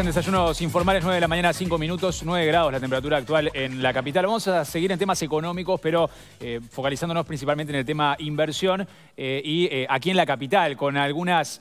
en Desayunos Informales, 9 de la mañana, 5 minutos, 9 grados la temperatura actual en la capital. Vamos a seguir en temas económicos, pero eh, focalizándonos principalmente en el tema inversión eh, y eh, aquí en la capital, con algunas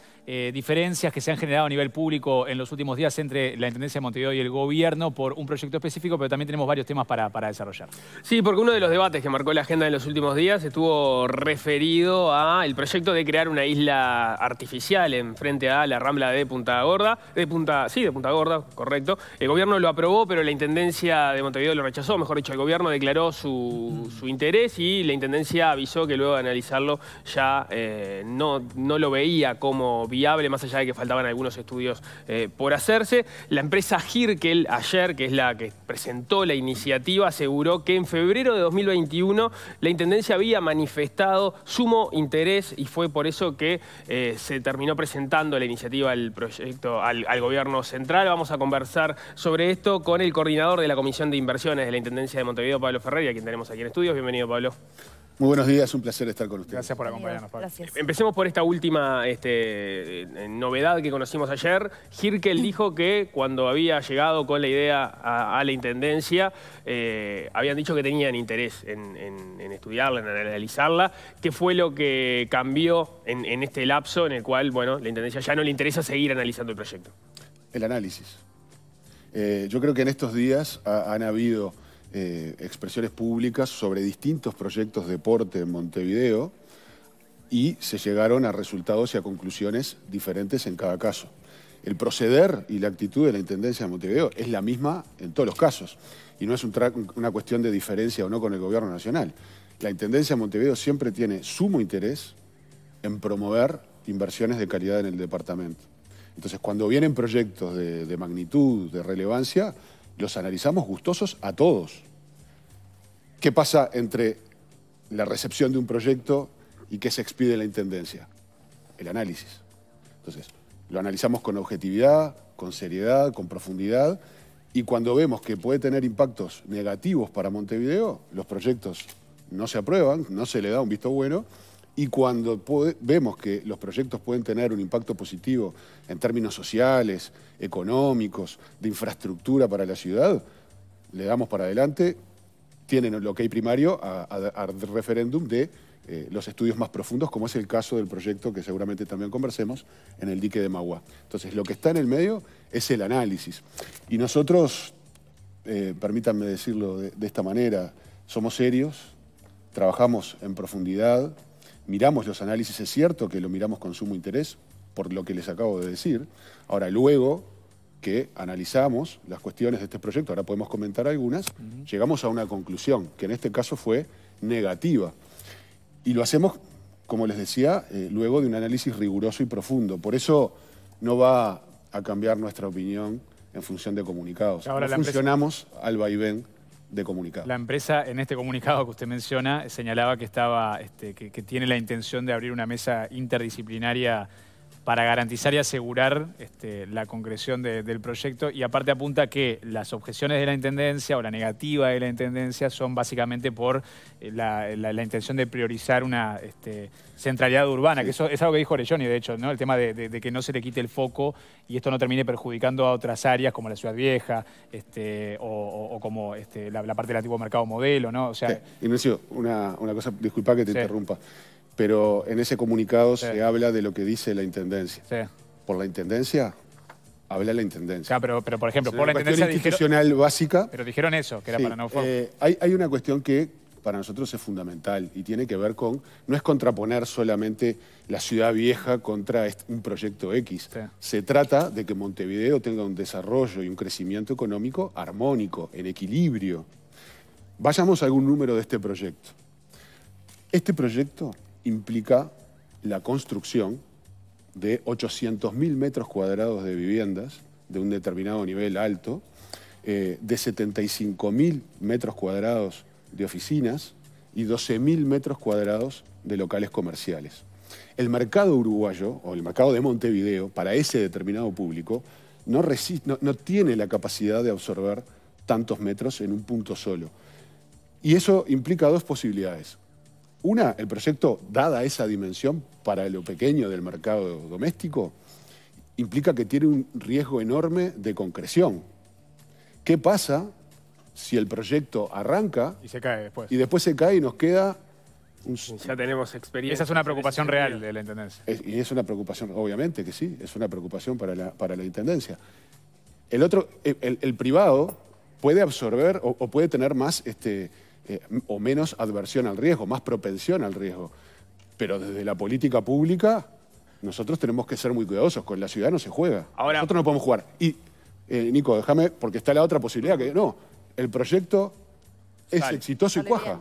diferencias que se han generado a nivel público en los últimos días entre la Intendencia de Montevideo y el Gobierno por un proyecto específico, pero también tenemos varios temas para, para desarrollar. Sí, porque uno de los debates que marcó la agenda en los últimos días estuvo referido a el proyecto de crear una isla artificial en frente a la Rambla de Punta Gorda, de Punta, sí, de Punta Gorda, correcto. El gobierno lo aprobó, pero la Intendencia de Montevideo lo rechazó. Mejor dicho, el gobierno declaró su, interés y la Intendencia avisó que luego de analizarlo ya eh, no, no lo veía como viable, más allá de que faltaban algunos estudios eh, por hacerse. La empresa Hirkel, ayer, que es la que presentó la iniciativa, aseguró que en febrero de 2021 la Intendencia había manifestado sumo interés y fue por eso que eh, se terminó presentando la iniciativa proyecto al gobierno central. Vamos a conversar sobre esto con el coordinador de la Comisión de Inversiones de la Intendencia de Montevideo, Pablo Ferreira, quien tenemos aquí en estudios. Bienvenido, Pablo. Muy buenos días, un placer estar con usted. Gracias por acompañarnos, Pablo. Empecemos por esta última este, novedad que conocimos ayer. Hirkel dijo que cuando había llegado con la idea a, la Intendencia, eh, habían dicho que tenían interés en, estudiarla, en analizarla. ¿Qué fue lo que cambió en, en este lapso en el cual bueno, la Intendencia ya no le interesa seguir analizando el proyecto? el análisis. Eh, yo creo que en estos días han habido eh, expresiones públicas sobre distintos proyectos de deporte en Montevideo y se llegaron a resultados y a conclusiones diferentes en cada caso. El proceder y la actitud de la Intendencia de Montevideo es la misma en todos los casos y no es una cuestión de diferencia o no con el Gobierno Nacional. La Intendencia de Montevideo siempre tiene sumo interés en promover inversiones de calidad en el departamento. Entonces, cuando vienen proyectos de, magnitud, de relevancia, los analizamos gustosos a todos. ¿Qué pasa entre la recepción de un proyecto y que se expide la Intendencia? El análisis. Entonces, lo analizamos con objetividad, con seriedad, con profundidad, y cuando vemos que puede tener impactos negativos para Montevideo, los proyectos no se aprueban, no se le da un visto bueno, y cuando vemos que los proyectos pueden tener un impacto positivo en términos sociales, económicos, de infraestructura para la ciudad, le damos para adelante, tienen lo que hay primario al referéndum de eh, los estudios más profundos, como es el caso del proyecto que seguramente también conversemos en el dique de Magua. Entonces, lo que está en el medio es el análisis. Y nosotros, eh, permítanme decirlo de esta manera, somos serios, trabajamos en profundidad, miramos los análisis, es cierto que lo miramos con sumo interés, por lo que les acabo de decir. Ahora, luego que analizamos las cuestiones de este proyecto, ahora podemos comentar algunas, llegamos a una conclusión, que en este caso fue negativa. Y lo hacemos, como les decía, eh, luego de un análisis riguroso y profundo. Por eso no va a cambiar nuestra opinión en función de comunicados. Ahora funcionamos al vaivén de comunicado. La empresa, en este comunicado que usted menciona, señalaba que, estaba, este, que tiene la intención de abrir una mesa interdisciplinaria para garantizar y asegurar este, la concreción del proyecto y aparte apunta que las objeciones de la Intendencia o la negativa de la Intendencia son básicamente por eh, la, intención de priorizar una este, centralidad urbana, que eso es algo que dijo Orelloni, de hecho, ¿no? el tema de, que no se le quite el foco y esto no termine perjudicando a otras áreas como la Ciudad Vieja este, o, como este, la, la, parte del antiguo mercado modelo. ¿no? O sea, Ignacio, una, cosa, disculpa que te interrumpa pero en ese comunicado se habla de lo que dice la Intendencia. Sí. Por la Intendencia, habla la Intendencia. pero, por ejemplo, por la Intendencia... institucional básica... Pero dijeron eso, que era para no... Eh, hay, una cuestión que para nosotros es fundamental y tiene que ver con, no es contraponer solamente la ciudad vieja contra un proyecto X. Se trata de que Montevideo tenga un desarrollo y un crecimiento económico armónico, en equilibrio. Vayamos a algún número de este proyecto. Este proyecto implica la construcción de 800.000 metros cuadrados de viviendas de un determinado nivel alto, eh, de 75.000 metros cuadrados de oficinas y 12.000 metros cuadrados de locales comerciales. El mercado uruguayo o el mercado de Montevideo para ese determinado público no tiene la capacidad de absorber tantos metros en un punto solo. Y eso implica dos posibilidades. Una, el proyecto, dada esa dimensión para lo pequeño del mercado doméstico, implica que tiene un riesgo enorme de concreción. ¿Qué pasa si el proyecto arranca y se cae después? Y después se cae y nos queda un... Ya tenemos experiencia. Esa es una preocupación real de la Intendencia. y es una preocupación, obviamente que sí, es una preocupación para la, para la Intendencia. El otro, el, privado puede absorber o, o puede tener más este, eh, o menos adversión al riesgo, más propensión al riesgo. Pero desde la política pública, nosotros tenemos que ser muy cuidadosos. Con la ciudad no se juega. Ahora, nosotros no podemos jugar. Y, eh, Nico, déjame, porque está la otra posibilidad que no. El proyecto es exitoso y cuaja.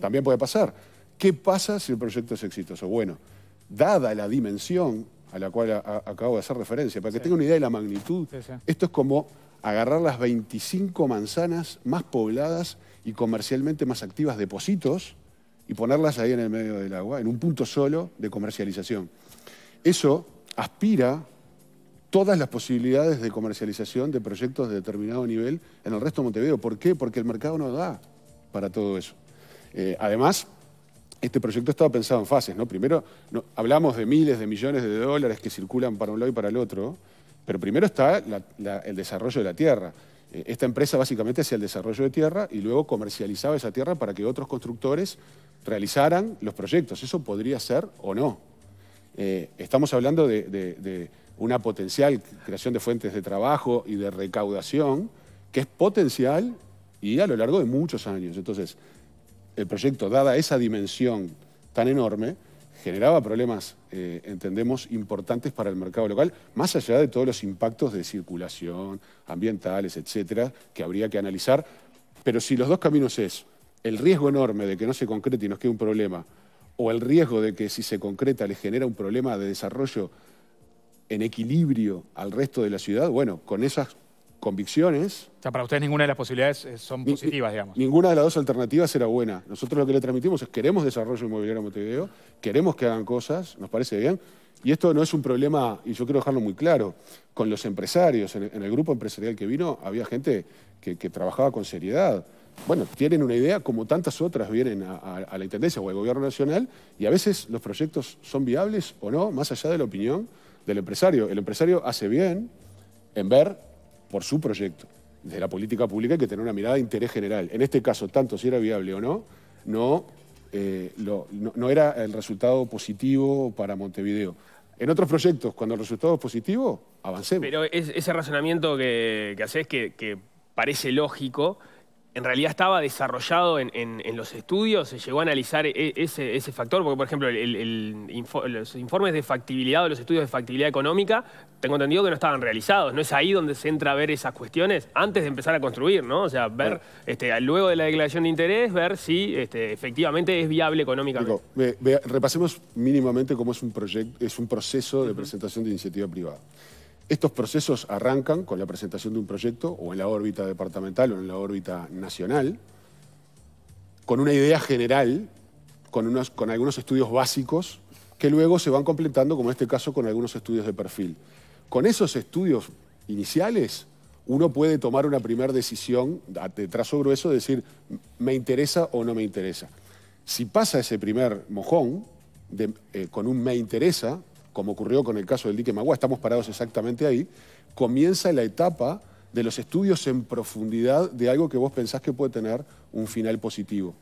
También puede pasar. ¿Qué pasa si el proyecto es exitoso? Bueno, dada la dimensión a la cual acabo de hacer referencia, para que una idea de la magnitud, esto es como agarrar las 25 manzanas más pobladas y comercialmente más activas depósitos y ponerlas ahí en el medio del agua, en un punto solo de comercialización. Eso aspira todas las posibilidades de comercialización de proyectos de determinado nivel en el resto de Montevideo. ¿Por qué? Porque el mercado no da para todo eso. Eh, además, este proyecto estaba pensado en fases. ¿no? Primero, hablamos de miles de millones de dólares que circulan para un lado y para el otro, pero primero está el desarrollo de la tierra. Eh, esta empresa básicamente hacía el desarrollo de tierra y luego comercializaba esa tierra para que otros constructores realizaran los proyectos. Eso podría ser o no. Eh, estamos hablando de, una potencial creación de fuentes de trabajo y de recaudación que es potencial y a lo largo de muchos años. Entonces, el proyecto, dada esa dimensión tan enorme, generaba problemas, eh, entendemos, importantes para el mercado local, más allá de todos los impactos de circulación, ambientales, etcétera, que habría que analizar. Pero si los dos caminos es el riesgo enorme de que no se concrete y nos quede un problema, o el riesgo de que si se concreta le genera un problema de desarrollo en equilibrio al resto de la ciudad, bueno, con esas convicciones. O sea, para ustedes ninguna de las posibilidades eh, son positivas, digamos. Ninguna de las dos alternativas era buena. Nosotros lo que le transmitimos es queremos desarrollo inmobiliario a Montevideo, queremos que hagan cosas, nos parece bien. Y esto no es un problema, y yo quiero dejarlo muy claro, con los empresarios. En, el grupo empresarial que vino había gente que, trabajaba con seriedad. Bueno, tienen una idea como tantas otras vienen a la Intendencia o al Gobierno Nacional y a veces los proyectos son viables o no, más allá de la opinión del empresario. El empresario hace bien en ver por su proyecto. Desde la política pública hay que tener una mirada de interés general. En este caso, tanto si era viable o no, no, eh, no, era el resultado positivo para Montevideo. En otros proyectos, cuando el resultado es positivo, avancemos. Pero ese razonamiento que, que haces que parece lógico, en realidad estaba desarrollado en, los estudios? ¿Se llegó a analizar e, ese, factor? Porque, por ejemplo, los informes de factibilidad o los estudios de factibilidad económica, tengo entendido que no estaban realizados. ¿No es ahí donde se entra a ver esas cuestiones antes de empezar a construir, no? O sea, ver, este, luego de la declaración de interés, ver si este, efectivamente es viable económicamente. repasemos mínimamente cómo es un, proyecto, es un proceso de presentación de iniciativa privada. Estos procesos arrancan con la presentación de un proyecto o en la órbita departamental o en la órbita nacional, con una idea general, con, unos, con algunos estudios básicos que luego se van completando, como en este caso, con algunos estudios de perfil. Con esos estudios iniciales, uno puede tomar una primera decisión de trazo grueso, de decir, me interesa o no me interesa. Si pasa ese primer mojón eh, con un me interesa, como ocurrió con el caso del dique Magua, estamos parados exactamente ahí, comienza la etapa de los estudios en profundidad de algo que vos pensás que puede tener un final positivo.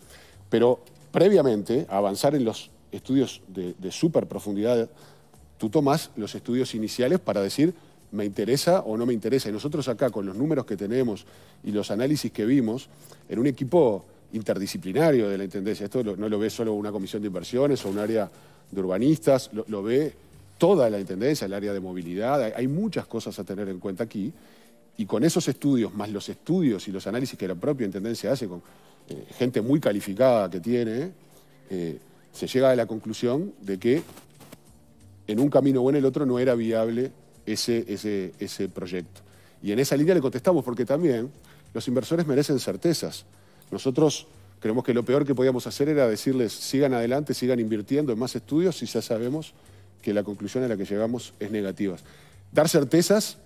Pero previamente, avanzar en los estudios de, de super profundidad, tú tomas los estudios iniciales para decir, me interesa o no me interesa. Y nosotros acá, con los números que tenemos y los análisis que vimos, en un equipo interdisciplinario de la Intendencia, esto no lo ve solo una comisión de inversiones o un área de urbanistas, lo ve toda la Intendencia, el área de movilidad, hay muchas cosas a tener en cuenta aquí, y con esos estudios, más los estudios y los análisis que la propia Intendencia hace con eh, gente muy calificada que tiene, eh, se llega a la conclusión de que en un camino o en el otro no era viable ese, ese, ese proyecto. Y en esa línea le contestamos, porque también los inversores merecen certezas. Nosotros creemos que lo peor que podíamos hacer era decirles sigan adelante, sigan invirtiendo en más estudios y ya sabemos que la conclusión a la que llegamos es negativa. Dar certezas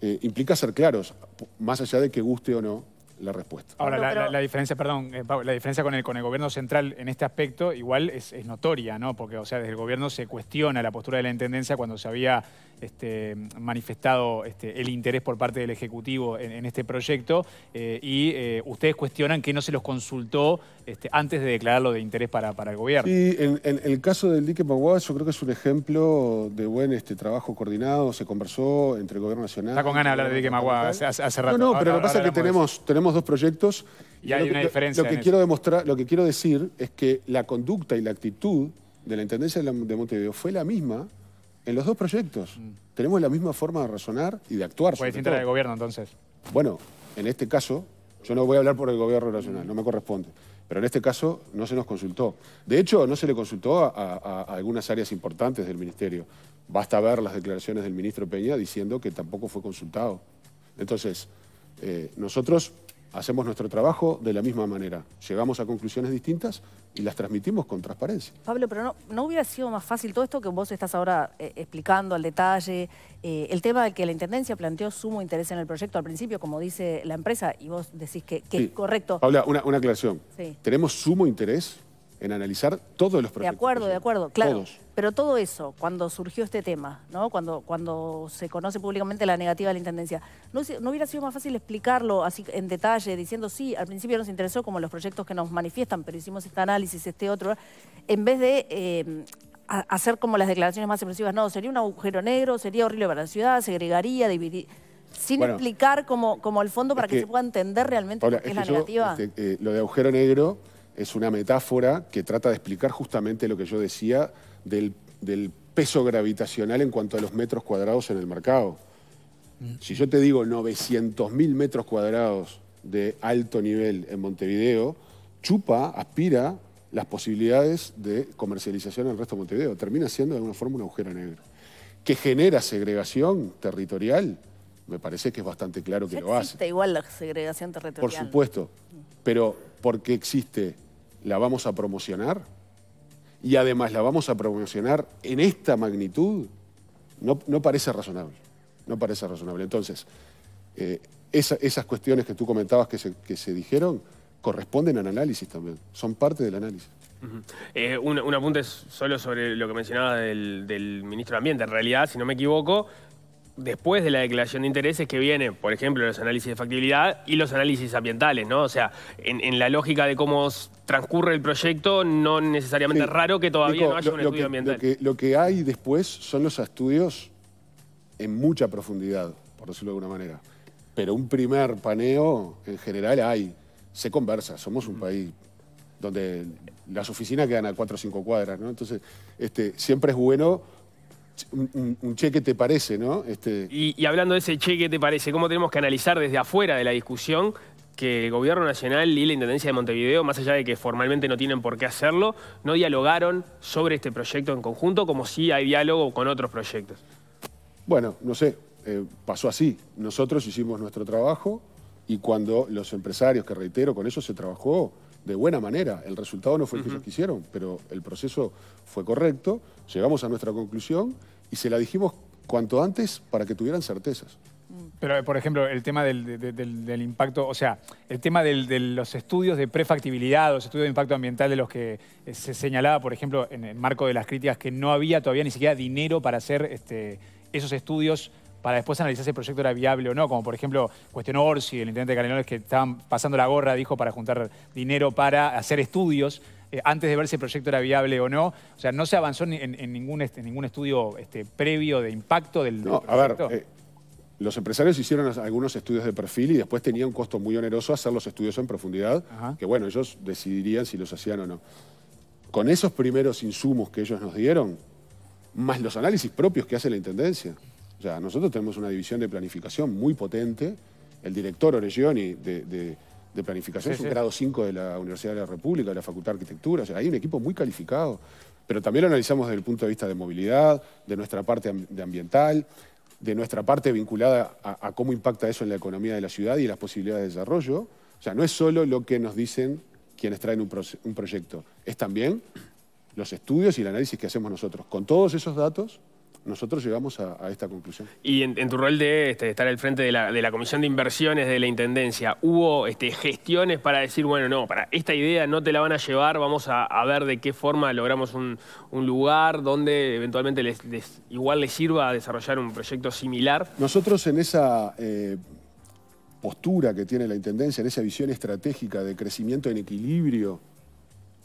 eh, implica ser claros, más allá de que guste o no la respuesta. Ahora, la, diferencia, perdón, eh, la diferencia con el, con el gobierno central en este aspecto igual es, notoria, ¿no? Porque, o sea, desde el gobierno se cuestiona la postura de la Intendencia cuando se había este, manifestado este, el interés por parte del Ejecutivo en, este proyecto eh, y eh, ustedes cuestionan que no se los consultó este, antes de declararlo de interés para, el gobierno. Sí, en, el caso del dique Magua, yo creo que es un ejemplo de buen este, trabajo coordinado, se conversó entre el gobierno nacional... Está con ganas de hablar de dique Maguá hace, rato. No, no, pero lo que pasa que tenemos dos proyectos. Y hay una diferencia. Lo, que quiero demostrar, lo que quiero decir es que la conducta y la actitud de la Intendencia de, Montevideo fue la misma en los dos proyectos. Mm. Tenemos la misma forma de razonar y de actuar. Puede distinta la del gobierno, entonces. Bueno, en este caso, yo no voy a hablar por el gobierno nacional, no me corresponde. Pero en este caso no se nos consultó. De hecho, no se le consultó a, algunas áreas importantes del ministerio. Basta ver las declaraciones del ministro Peña diciendo que tampoco fue consultado. Entonces, eh, nosotros hacemos nuestro trabajo de la misma manera. Llegamos a conclusiones distintas y las transmitimos con transparencia. Pablo, pero no, hubiera sido más fácil todo esto que vos estás ahora eh, explicando al detalle, eh, el tema de que la Intendencia planteó sumo interés en el proyecto al principio, como dice la empresa, y vos decís que, es correcto. Habla, una, una aclaración. Sí. Tenemos sumo interés en analizar todos los proyectos. De acuerdo, de acuerdo, claro. Pero todo eso, cuando surgió este tema, ¿no? cuando, cuando se conoce públicamente la negativa de la Intendencia, ¿no, hubiera sido más fácil explicarlo así en detalle, diciendo, sí, al principio nos interesó como los proyectos que nos manifiestan, pero hicimos este análisis, este otro, en vez de... Eh, hacer como las declaraciones más expresivas, no, sería un agujero negro, sería horrible para la ciudad, segregaría, dividiría sin explicar como, como el fondo para que, se pueda entender realmente qué es, la negativa. Este, eh, lo de agujero negro es una metáfora que trata de explicar justamente lo que yo decía del, peso gravitacional en cuanto a los metros cuadrados en el mercado. Mm. Si yo te digo 900.000 metros cuadrados de alto nivel en Montevideo, chupa, aspira las posibilidades de comercialización en el resto de Montevideo. Termina siendo de alguna forma un agujero negro. Que genera segregación territorial, me parece que es bastante claro que lo hace. existe igual la segregación territorial. Por supuesto, mm. pero ¿por qué existe la vamos a promocionar y además la vamos a promocionar en esta magnitud, no, no parece razonable. No parece razonable. Entonces, eh, esas cuestiones que tú comentabas que se, dijeron corresponden al análisis también, son parte del análisis. Eh, un, apunte solo sobre lo que mencionaba del, del, ministro de Ambiente. En realidad, si no me equivoco, después de la declaración de intereses que viene, por ejemplo, los análisis de factibilidad y los análisis ambientales, ¿no? O sea, en, la lógica de cómo transcurre el proyecto, no necesariamente es raro que todavía no haya un estudio ambiental. Lo que, hay después son los estudios en mucha profundidad, por decirlo de alguna manera. Pero un primer paneo, en general, hay. Se conversa, somos un país donde las oficinas quedan a cuatro o cinco cuadras, ¿no? Entonces, este, siempre es bueno un, cheque te parece, ¿no? Este y, hablando de ese cheque te parece, ¿cómo tenemos que analizar desde afuera de la discusión que el Gobierno Nacional y la Intendencia de Montevideo, más allá de que formalmente no tienen por qué hacerlo, no dialogaron sobre este proyecto en conjunto como si hay diálogo con otros proyectos? Bueno, no sé, eh, pasó así. Nosotros hicimos nuestro trabajo y cuando los empresarios, que reitero, con ellos se trabajó de buena manera. El resultado no fue el que ellos quisieron, pero el proceso fue correcto, llegamos a nuestra conclusión y se la dijimos cuanto antes para que tuvieran certezas. Mm. Pero, por ejemplo, el tema del, impacto, o sea, el tema de los estudios de prefactibilidad, los estudios de impacto ambiental de los que eh, se señalaba, por ejemplo, en el marco de las críticas, que no había todavía ni siquiera dinero para hacer este, esos estudios para después analizar si el proyecto era viable o no, como por ejemplo cuestionó Orsi, el intendente de Canelones, que estaban pasando la gorra, dijo, para juntar dinero para hacer estudios eh, antes de ver si el proyecto era viable o no. O sea, no se avanzó en, ningún, estudio este, previo de impacto del, no, proyecto. A ver, eh, Los empresarios hicieron algunos estudios de perfil y después tenía un costo muy oneroso hacer los estudios en profundidad, que bueno, ellos decidirían si los hacían o no. Con esos primeros insumos que ellos nos dieron, más los análisis propios que hace la Intendencia, o sea, nosotros tenemos una división de planificación muy potente. El director Oregioni de, de planificación es un grado 5 de la Universidad de la República, de la Facultad de Arquitectura. O sea, hay un equipo muy calificado. Pero también lo analizamos desde el punto de vista de movilidad, de nuestra parte de ambiental, de nuestra parte vinculada a, cómo impacta eso en la economía de la ciudad y las posibilidades de desarrollo. O sea, no es solo lo que nos dicen quienes traen un proyecto, es también los estudios y el análisis que hacemos nosotros. Con todos esos datos, nosotros llegamos a, esta conclusión. Y en, tu rol este, de, estar al frente de la, Comisión de Inversiones de la Intendencia, ¿hubo este, gestiones para decir, bueno, no, para esta idea no te la van a llevar, vamos a, ver de qué forma logramos un, lugar donde eventualmente igual les sirva desarrollar un proyecto similar? Nosotros en esa... Eh, postura que tiene la Intendencia, en esa visión estratégica de crecimiento en equilibrio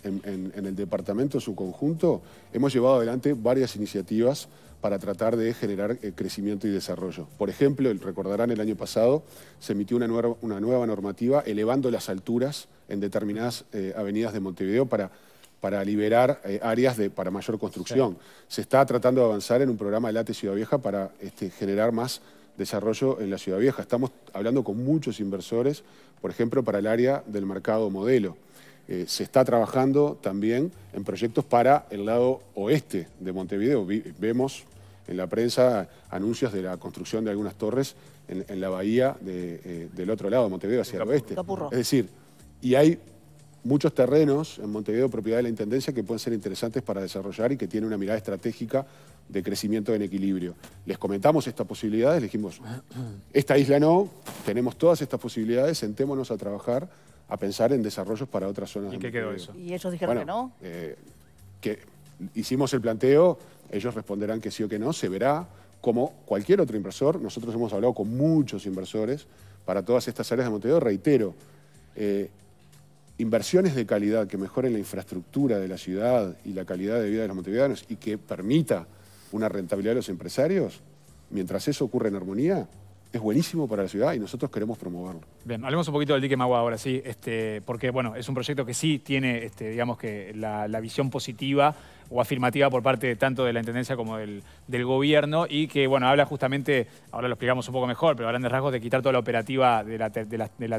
en, el departamento, en su conjunto, hemos llevado adelante varias iniciativas para tratar de generar eh, crecimiento y desarrollo. Por ejemplo, recordarán el año pasado se emitió una nueva, normativa elevando las alturas en determinadas eh, avenidas de Montevideo para liberar eh, áreas para mayor construcción. Se está tratando de avanzar en un programa de Late Ciudad Vieja para este, generar más desarrollo en la Ciudad Vieja. Estamos hablando con muchos inversores, por ejemplo, para el área del mercado modelo. Eh, se está trabajando también en proyectos para el lado oeste de Montevideo. vemos en la prensa anuncios de la construcción de algunas torres en, la bahía eh, del otro lado de Montevideo, hacia el, oeste. Es decir, y hay muchos terrenos en Montevideo, propiedad de la Intendencia, que pueden ser interesantes para desarrollar y que tiene una mirada estratégica de crecimiento en equilibrio. Les comentamos estas posibilidades, les dijimos, esta isla no, tenemos todas estas posibilidades, sentémonos a trabajar a pensar en desarrollos para otras zonas. ¿Y qué quedó eso? ¿Y ellos dijeron que no? Eh, que hicimos el planteo, ellos responderán que sí o que no, se verá. Como cualquier otro inversor, nosotros hemos hablado con muchos inversores para todas estas áreas de Montevideo. Reitero, eh, inversiones de calidad que mejoren la infraestructura de la ciudad y la calidad de vida de los montevideanos y que permita una rentabilidad de los empresarios, mientras eso ocurre en armonía, es buenísimo para la ciudad y nosotros queremos promoverlo. Bien, hablemos un poquito del dique Magua ahora, sí, este, porque bueno, es un proyecto que sí tiene, este, digamos que, la, visión positiva o afirmativa por parte tanto de la Intendencia como del, gobierno y que, bueno, habla justamente, ahora lo explicamos un poco mejor, pero a grandes rasgos de quitar toda la operativa de la,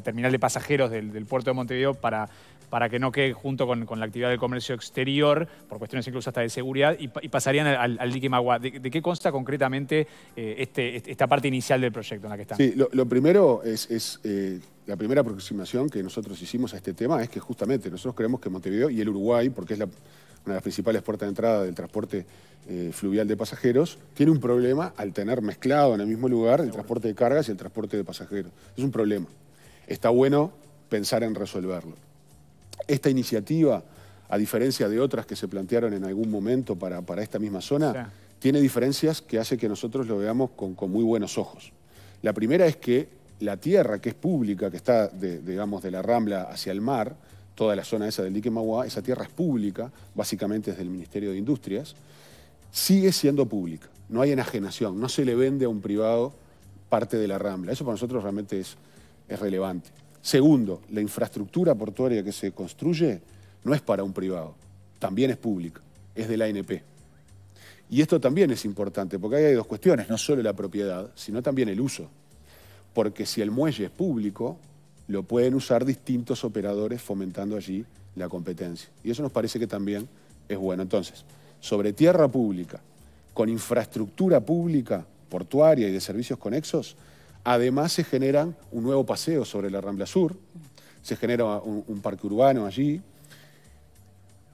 terminal de pasajeros del, puerto de Montevideo para, para que no quede junto con, la actividad del comercio exterior, por cuestiones incluso hasta de seguridad, y, pasarían al, dique Magua. ¿De, qué consta concretamente eh, este, esta parte inicial del proyecto? Sí, lo, primero es, eh, la primera aproximación que nosotros hicimos a este tema es que justamente nosotros creemos que Montevideo y el Uruguay, porque es una de las principales puertas de entrada del transporte eh, fluvial de pasajeros, tiene un problema al tener mezclado en el mismo lugar el transporte de cargas y el transporte de pasajeros. Es un problema. Está bueno pensar en resolverlo. Esta iniciativa, a diferencia de otras que se plantearon en algún momento para, esta misma zona, tiene diferencias que hace que nosotros lo veamos con muy buenos ojos. La primera es que la tierra que es pública, que está, de, digamos, de la Rambla hacia el mar, toda la zona esa del dique esa tierra es pública, básicamente es del Ministerio de Industrias, sigue siendo pública. No hay enajenación, no se le vende a un privado parte de la Rambla. Eso para nosotros realmente es, es relevante. Segundo, la infraestructura portuaria que se construye no es para un privado, también es pública, es de la ANP. Y esto también es importante, porque ahí hay dos cuestiones, no solo la propiedad, sino también el uso. Porque si el muelle es público, lo pueden usar distintos operadores fomentando allí la competencia. Y eso nos parece que también es bueno. Entonces, sobre tierra pública, con infraestructura pública, portuaria y de servicios conexos, además se generan un nuevo paseo sobre la Rambla Sur, se genera un, un parque urbano allí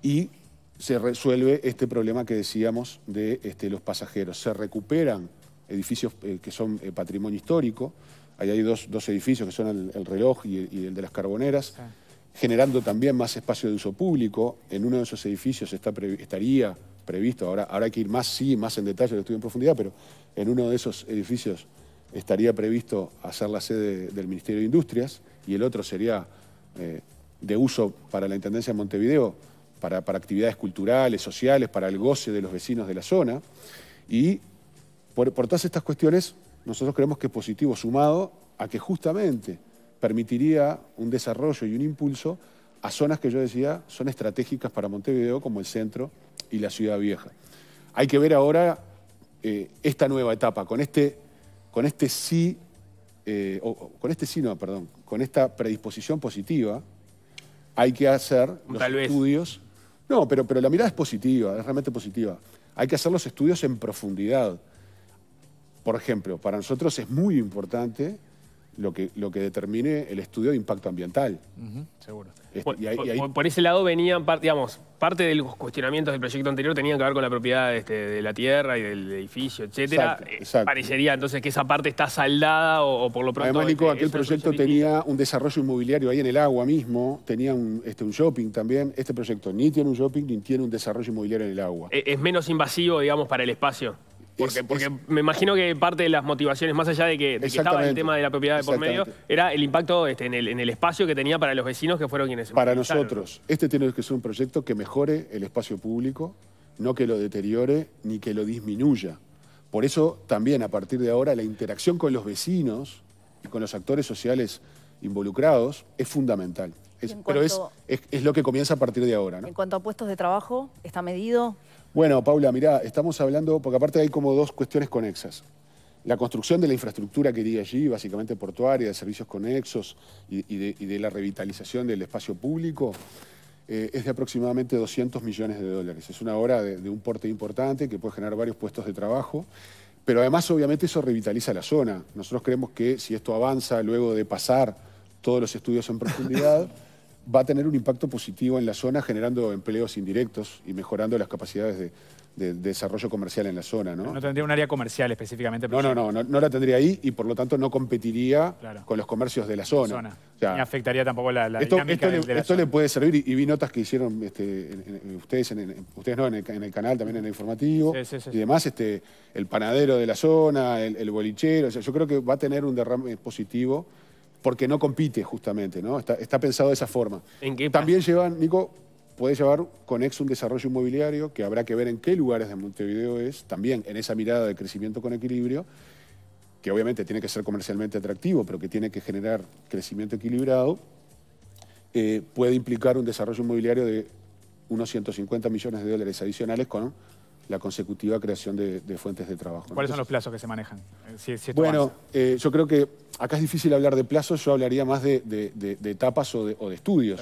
y se resuelve este problema que decíamos de este, los pasajeros. Se recuperan edificios eh, que son eh, patrimonio histórico, ahí hay dos, edificios que son el, reloj y el, de las carboneras, ah. generando también más espacio de uso público. En uno de esos edificios estaría previsto, ahora habrá que ir más, sí, más en detalle, lo estudio en profundidad, pero en uno de esos edificios estaría previsto hacer la sede del Ministerio de Industrias y el otro sería eh, de uso para la Intendencia de Montevideo para, actividades culturales, sociales, para el goce de los vecinos de la zona. Y por, todas estas cuestiones, nosotros creemos que es positivo, sumado a que justamente permitiría un desarrollo y un impulso a zonas que yo decía son estratégicas para Montevideo, como el centro y la ciudad vieja. Hay que ver ahora eh, esta nueva etapa, con este, con este sí, eh, o, con este sí, no, perdón, con esta predisposición positiva, hay que hacer los estudios no, pero, pero la mirada es positiva, es realmente positiva. Hay que hacer los estudios en profundidad. Por ejemplo, para nosotros es muy importante lo que, determine el estudio de impacto ambiental. seguro. Este, por, ese lado venían, digamos, parte de los cuestionamientos del proyecto anterior tenían que ver con la propiedad este, de la tierra y del edificio, etcétera. Eh, parecería entonces que esa parte está saldada o, por lo pronto... Además, este, aquel proyecto tenía un desarrollo inmobiliario ahí en el agua mismo, tenía un shopping también. Este proyecto ni tiene un shopping ni tiene un desarrollo inmobiliario en el agua. Eh, ¿Es menos invasivo, digamos, para el espacio? Porque, me imagino que parte de las motivaciones, más allá de que, estaba el tema de la propiedad de por medio, era el impacto este, en, el, espacio que tenía para los vecinos que fueron quienes... Para nosotros, este tiene que ser un proyecto que mejore el espacio público, no que lo deteriore ni que lo disminuya. Por eso también a partir de ahora la interacción con los vecinos y con los actores sociales involucrados es fundamental. pero es, es, lo que comienza a partir de ahora. En cuanto a puestos de trabajo, ¿está medido? Bueno, Paula, mira, estamos hablando, porque aparte hay como dos cuestiones conexas. La construcción de la infraestructura que diga allí, básicamente portuaria, de servicios conexos y, de, la revitalización del espacio público, eh, es de aproximadamente 200 millones de dólares. Es una obra de un porte importante que puede generar varios puestos de trabajo. Pero además, obviamente, eso revitaliza la zona. Nosotros creemos que si esto avanza luego de pasar todos los estudios en profundidad, va a tener un impacto positivo en la zona generando empleos indirectos y mejorando las capacidades de, desarrollo comercial en la zona. ¿no? tendría un área comercial específicamente. No, no, no, no, no, la tendría ahí y por lo tanto no competiría con los comercios de la zona. Ni afectaría tampoco la, la esto, esto le, Esto le puede servir y, vi notas que hicieron este, ustedes, en, ustedes no, el, en el, canal, también en el informativo y demás, este, el panadero de la zona, el, bolichero, yo creo que va a tener un derrame positivo porque no compite justamente, ¿no? Está, pensado de esa forma. ¿En qué También llevan, Nico, puede llevar con Ex un desarrollo inmobiliario que habrá que ver en qué lugares de Montevideo es, también en esa mirada de crecimiento con equilibrio, que obviamente tiene que ser comercialmente atractivo, pero que tiene que generar crecimiento equilibrado, eh, puede implicar un desarrollo inmobiliario de unos 150 millones de dólares adicionales con la consecutiva creación de, fuentes de trabajo. ¿Cuáles son los plazos que se manejan? Eh, bueno, eh, yo creo que acá es difícil hablar de plazos, yo hablaría más de, etapas o, de, estudios.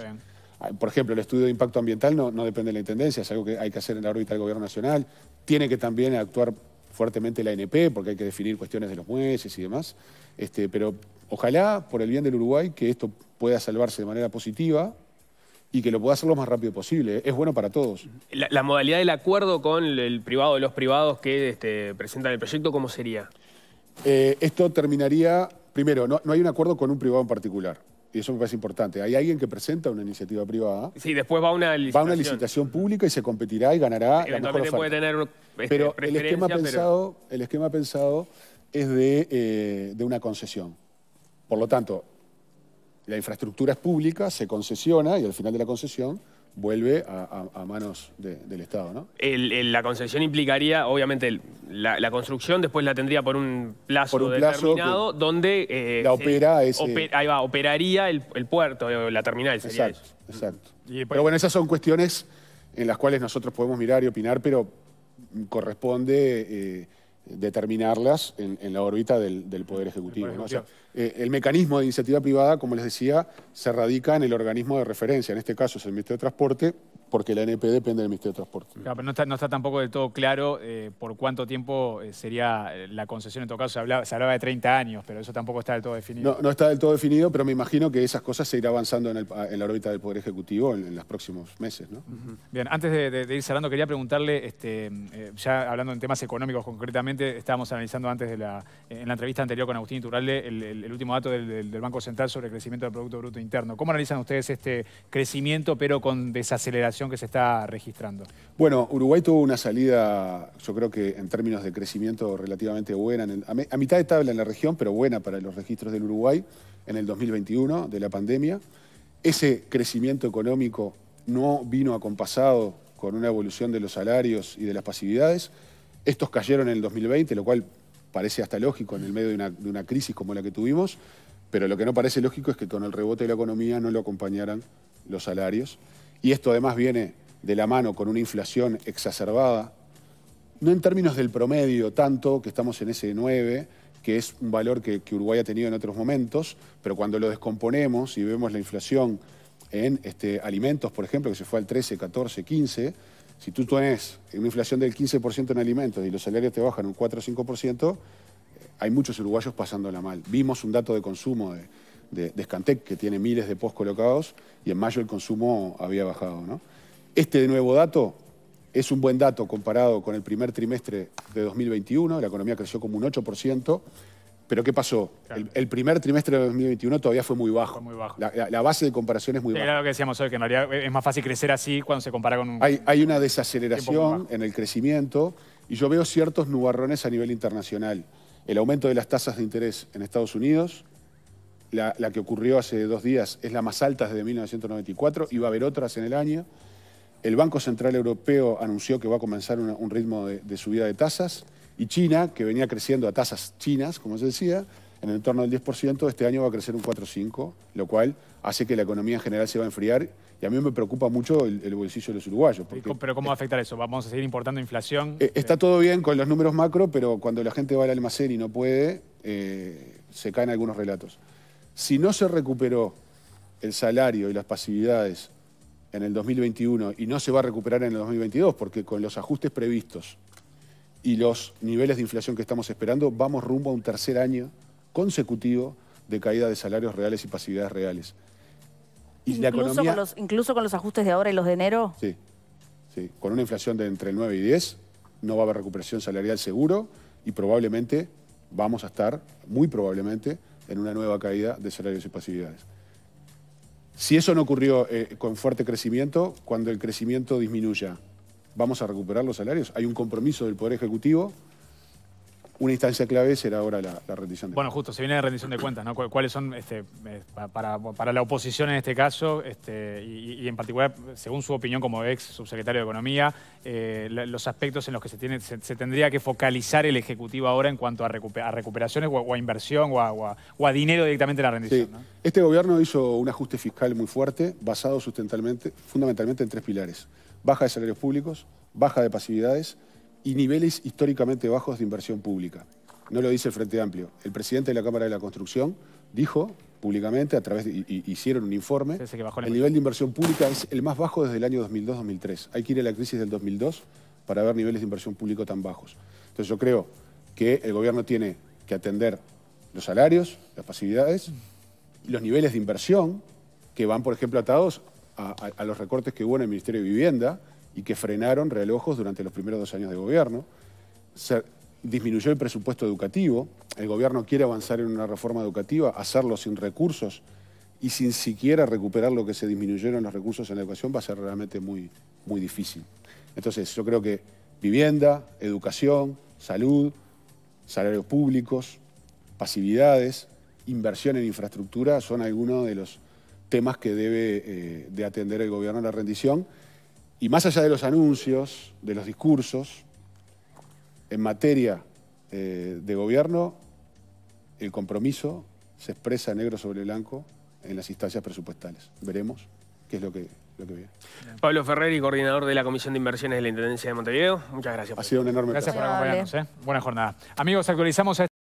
Ah, por ejemplo, el estudio de impacto ambiental no, depende de la Intendencia, es algo que hay que hacer en la órbita del Gobierno Nacional. Tiene que también actuar fuertemente la ANP, porque hay que definir cuestiones de los muelles y demás. Este, pero ojalá, por el bien del Uruguay, que esto pueda salvarse de manera positiva, y que lo pueda hacer lo más rápido posible. Es bueno para todos. La, modalidad del acuerdo con el privado de los privados que este, presentan el proyecto, ¿cómo sería? Eh, esto terminaría, primero, no, hay un acuerdo con un privado en particular. Y eso me parece importante. Hay alguien que presenta una iniciativa privada. Sí, después va una licitación. Va a una licitación pública y se competirá y ganará puede tener este, pero el esquema pensado, el esquema pensado es de, eh, de una concesión. Por lo tanto, la infraestructura es pública, se concesiona y al final de la concesión vuelve a, manos del Estado, ¿no? la concesión implicaría, obviamente, la, construcción después la tendría por un plazo determinado, donde... Eh, operaría el, puerto, eh, la terminal, sería Exacto, exacto. Mm. pero pues- bueno, esas son cuestiones en las cuales nosotros podemos mirar y opinar, pero corresponde... Eh, determinarlas en, la órbita del, Poder Ejecutivo. Eh, el, mecanismo de iniciativa privada, como les decía, se radica en el organismo de referencia, en este caso es el Ministerio de Transporte, porque la NPD depende del Ministerio de Transporte. Claro, pero no está, tampoco del todo claro eh, por cuánto tiempo eh, sería eh, la concesión. En todo caso, se hablaba, de 30 años, pero eso tampoco está del todo definido. No, está del todo definido, pero me imagino que esas cosas se irá avanzando en, la órbita del Poder Ejecutivo en, los próximos meses. Bien, antes de, ir cerrando, quería preguntarle, este, ya hablando en temas económicos concretamente, estábamos analizando antes en la entrevista anterior con Agustín Iturralde el, último dato del Banco Central sobre el crecimiento del Producto Bruto Interno. ¿Cómo analizan ustedes este crecimiento, pero con desaceleración? que se está registrando? Bueno, Uruguay tuvo una salida, yo creo que en términos de crecimiento relativamente buena, a, mitad de tabla en la región, pero buena para los registros del Uruguay en el 2021 de la pandemia. Ese crecimiento económico no vino acompasado con una evolución de los salarios y de las pasividades. Estos cayeron en el 2020, lo cual parece hasta lógico en el medio de una, crisis como la que tuvimos, pero lo que no parece lógico es que con el rebote de la economía no lo acompañaran los salarios y esto además viene de la mano con una inflación exacerbada, no en términos del promedio tanto, que estamos en ese 9, que es un valor que, Uruguay ha tenido en otros momentos, pero cuando lo descomponemos y vemos la inflación en este, alimentos, por ejemplo, que se fue al 13, 14, 15, si tú tenés una inflación del 15% en alimentos y los salarios te bajan un 4 o 5%, eh, hay muchos uruguayos pasándola mal. Vimos un dato de consumo de de, Scantec, que tiene miles de post colocados, y en mayo el consumo había bajado. ¿no? Este nuevo dato es un buen dato comparado con el primer trimestre de 2021, la economía creció como un 8%, pero ¿qué pasó? El, primer trimestre de 2021 todavía fue muy bajo. La, base de comparación es muy baja. Era lo que decíamos hoy, que es más fácil crecer así cuando se compara con un... hay una desaceleración en el crecimiento y yo veo ciertos nubarrones a nivel internacional. El aumento de las tasas de interés en Estados Unidos, la, que ocurrió hace dos días es la más alta desde 1994 y va a haber otras en el año. El Banco Central Europeo anunció que va a comenzar un ritmo de, subida de tasas y China, que venía creciendo a tasas chinas, como se decía, en el entorno del 10%, este año va a crecer un 4,5%, lo cual hace que la economía en general se va a enfriar y a mí me preocupa mucho el, bolsillo de los uruguayos. ¿Pero cómo va a afectar eso? ¿Vamos a seguir importando inflación? Eh, está todo bien con los números macro, pero cuando la gente va al almacén y no puede, eh, se caen algunos relatos. Si no se recuperó el salario y las pasividades en el 2021 y no se va a recuperar en el 2022, porque con los ajustes previstos y los niveles de inflación que estamos esperando, vamos rumbo a un tercer año consecutivo de caída de salarios reales y pasividades reales. incluso, con los, ajustes de ahora y los de enero. Sí, sí, con una inflación de entre el 9 y 10, no va a haber recuperación salarial seguro y probablemente vamos a estar, muy probablemente, en una nueva caída de salarios y pasividades. Si eso no ocurrió eh, con fuerte crecimiento, cuando el crecimiento disminuya, ¿vamos a recuperar los salarios? Hay un compromiso del Poder Ejecutivo una instancia clave será ahora la, rendición de cuentas. Bueno, justo, se viene de rendición de cuentas, ¿no? ¿Cuáles son, este, eh, para, la oposición en este caso, este, y, en particular, según su opinión como ex subsecretario de Economía, eh, los aspectos en los que se, tiene, se, tendría que focalizar el Ejecutivo ahora en cuanto a, recuperaciones o, a inversión o a, dinero directamente en la rendición? Sí. Este gobierno hizo un ajuste fiscal muy fuerte, basado fundamentalmente en tres pilares. Baja de salarios públicos, baja de pasividades y niveles históricamente bajos de inversión pública. No lo dice el Frente Amplio. El presidente de la Cámara de la Construcción dijo públicamente, a través hicieron un informe, el nivel de inversión pública es el más bajo desde el año 2002-2003. Hay que ir a la crisis del 2002 para ver niveles de inversión pública tan bajos. Entonces yo creo que el gobierno tiene que atender los salarios, las facilidades, los niveles de inversión que van, por ejemplo, atados a los recortes que hubo en el Ministerio de Vivienda, y que frenaron relojos durante los primeros dos años de gobierno. Se disminuyó el presupuesto educativo, el gobierno quiere avanzar en una reforma educativa, hacerlo sin recursos y sin siquiera recuperar lo que se disminuyeron los recursos en la educación va a ser realmente muy, muy difícil. Entonces yo creo que vivienda, educación, salud, salarios públicos, pasividades, inversión en infraestructura son algunos de los temas que debe eh, de atender el gobierno en la rendición. Y más allá de los anuncios, de los discursos, en materia eh, de gobierno, el compromiso se expresa negro sobre blanco en las instancias presupuestales. Veremos qué es lo que, lo que viene. Pablo Ferreri, coordinador de la Comisión de Inversiones de la Intendencia de Montevideo. Muchas gracias. Ha sido un enorme placer. Gracias por acompañarnos. ¿eh? Buena jornada. Amigos, actualizamos...